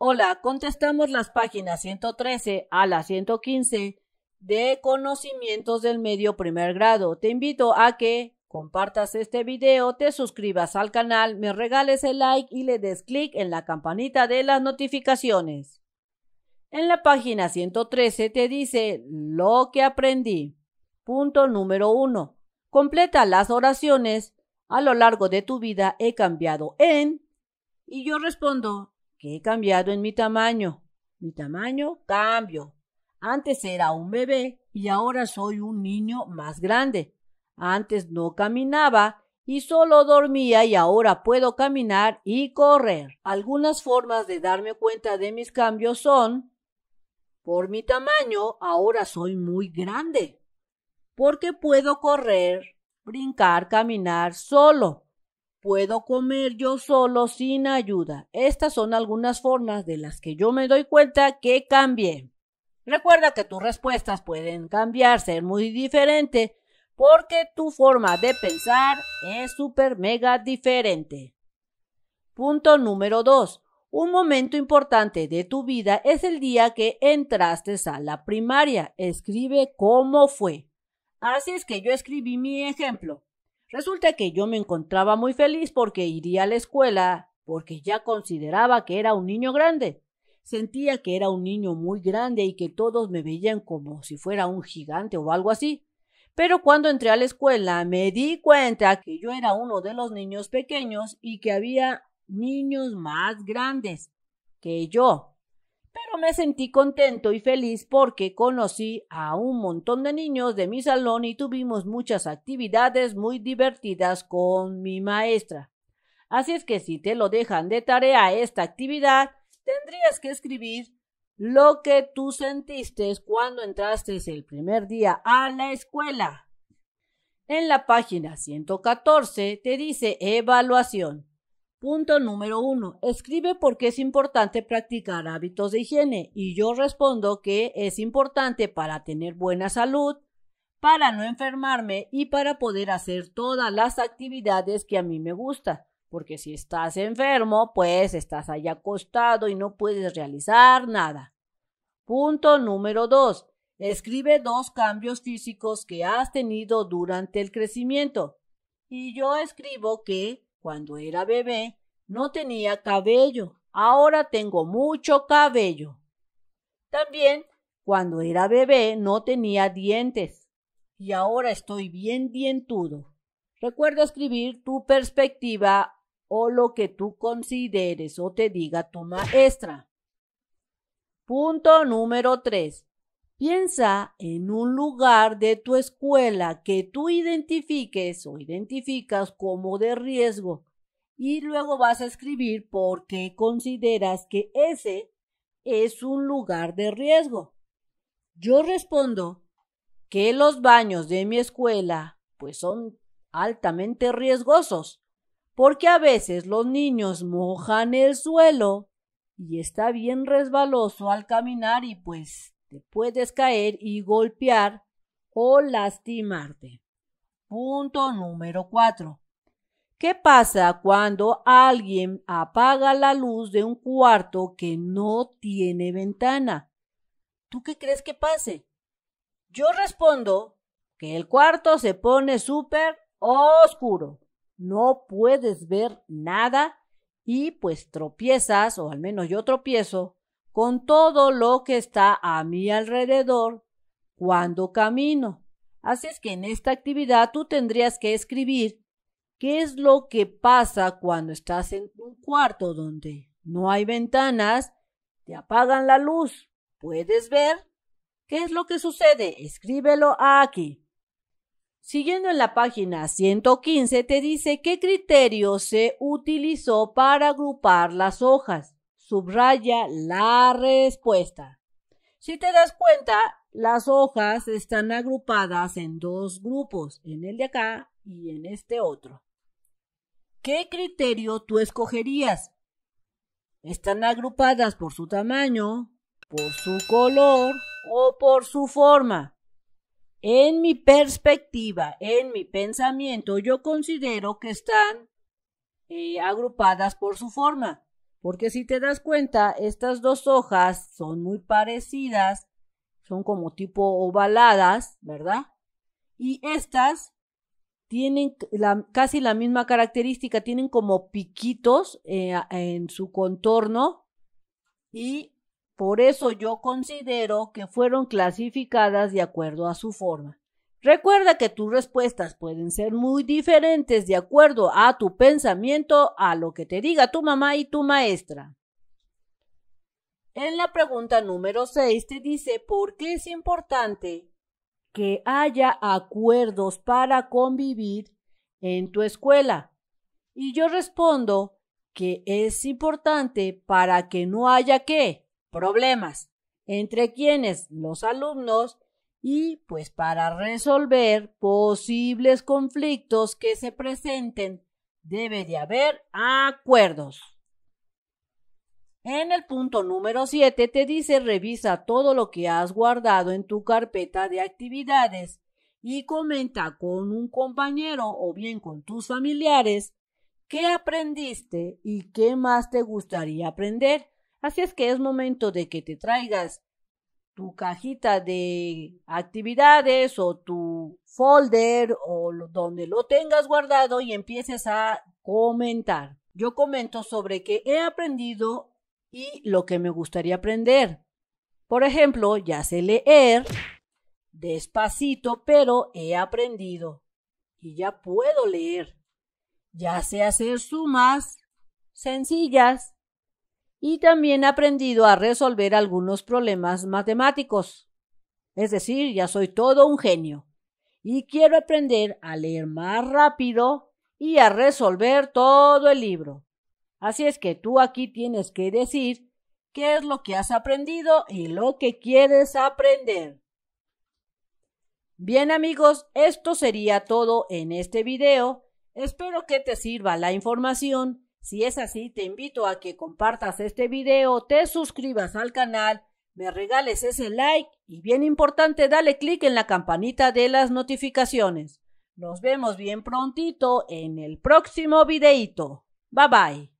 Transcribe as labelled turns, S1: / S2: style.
S1: Hola, contestamos las páginas 113 a la 115 de Conocimientos del Medio Primer Grado. Te invito a que compartas este video, te suscribas al canal, me regales el like y le des clic en la campanita de las notificaciones. En la página 113 te dice lo que aprendí. Punto número 1. Completa las oraciones. A lo largo de tu vida he cambiado en... Y yo respondo, ¿Qué he cambiado en mi tamaño. Mi tamaño cambio. Antes era un bebé y ahora soy un niño más grande. Antes no caminaba y solo dormía y ahora puedo caminar y correr. Algunas formas de darme cuenta de mis cambios son por mi tamaño ahora soy muy grande, porque puedo correr, brincar, caminar solo. Puedo comer yo solo sin ayuda. Estas son algunas formas de las que yo me doy cuenta que cambié. Recuerda que tus respuestas pueden cambiar, ser muy diferente, porque tu forma de pensar es súper mega diferente. Punto número 2. Un momento importante de tu vida es el día que entraste a la primaria. Escribe cómo fue. Así es que yo escribí mi ejemplo. Resulta que yo me encontraba muy feliz porque iría a la escuela, porque ya consideraba que era un niño grande. Sentía que era un niño muy grande y que todos me veían como si fuera un gigante o algo así. Pero cuando entré a la escuela me di cuenta que yo era uno de los niños pequeños y que había niños más grandes que yo. Pero me sentí contento y feliz porque conocí a un montón de niños de mi salón y tuvimos muchas actividades muy divertidas con mi maestra. Así es que si te lo dejan de tarea esta actividad, tendrías que escribir lo que tú sentiste cuando entraste el primer día a la escuela. En la página 114 te dice evaluación. Punto número uno. Escribe por qué es importante practicar hábitos de higiene y yo respondo que es importante para tener buena salud, para no enfermarme y para poder hacer todas las actividades que a mí me gustan. Porque si estás enfermo, pues estás ahí acostado y no puedes realizar nada. Punto número dos. Escribe dos cambios físicos que has tenido durante el crecimiento. Y yo escribo que cuando era bebé no tenía cabello, ahora tengo mucho cabello. También cuando era bebé no tenía dientes y ahora estoy bien dientudo. Recuerda escribir tu perspectiva o lo que tú consideres o te diga tu maestra. Punto número 3. Piensa en un lugar de tu escuela que tú identifiques o identificas como de riesgo y luego vas a escribir por qué consideras que ese es un lugar de riesgo. Yo respondo que los baños de mi escuela pues son altamente riesgosos porque a veces los niños mojan el suelo y está bien resbaloso al caminar y pues te puedes caer y golpear o lastimarte. Punto número 4. ¿Qué pasa cuando alguien apaga la luz de un cuarto que no tiene ventana? ¿Tú qué crees que pase? Yo respondo que el cuarto se pone súper oscuro. No puedes ver nada y pues tropiezas, o al menos yo tropiezo, con todo lo que está a mi alrededor cuando camino. Así es que en esta actividad tú tendrías que escribir qué es lo que pasa cuando estás en un cuarto donde no hay ventanas, te apagan la luz, puedes ver qué es lo que sucede, escríbelo aquí. Siguiendo en la página 115 te dice qué criterio se utilizó para agrupar las hojas subraya la respuesta. Si te das cuenta, las hojas están agrupadas en dos grupos, en el de acá y en este otro. ¿Qué criterio tú escogerías? Están agrupadas por su tamaño, por su color o por su forma. En mi perspectiva, en mi pensamiento, yo considero que están eh, agrupadas por su forma. Porque si te das cuenta, estas dos hojas son muy parecidas, son como tipo ovaladas, ¿verdad? Y estas tienen casi la misma característica, tienen como piquitos eh, en su contorno y por eso yo considero que fueron clasificadas de acuerdo a su forma. Recuerda que tus respuestas pueden ser muy diferentes de acuerdo a tu pensamiento, a lo que te diga tu mamá y tu maestra. En la pregunta número 6 te dice por qué es importante que haya acuerdos para convivir en tu escuela. Y yo respondo que es importante para que no haya qué problemas entre quienes los alumnos y pues para resolver posibles conflictos que se presenten debe de haber acuerdos. En el punto número 7 te dice revisa todo lo que has guardado en tu carpeta de actividades y comenta con un compañero o bien con tus familiares qué aprendiste y qué más te gustaría aprender. Así es que es momento de que te traigas tu cajita de actividades o tu folder o donde lo tengas guardado y empieces a comentar. Yo comento sobre qué he aprendido y lo que me gustaría aprender. Por ejemplo, ya sé leer despacito, pero he aprendido y ya puedo leer. Ya sé hacer sumas sencillas y también he aprendido a resolver algunos problemas matemáticos. Es decir, ya soy todo un genio y quiero aprender a leer más rápido y a resolver todo el libro. Así es que tú aquí tienes que decir qué es lo que has aprendido y lo que quieres aprender. Bien amigos, esto sería todo en este video. Espero que te sirva la información si es así, te invito a que compartas este video, te suscribas al canal, me regales ese like y bien importante, dale clic en la campanita de las notificaciones. Nos vemos bien prontito en el próximo videito. Bye bye.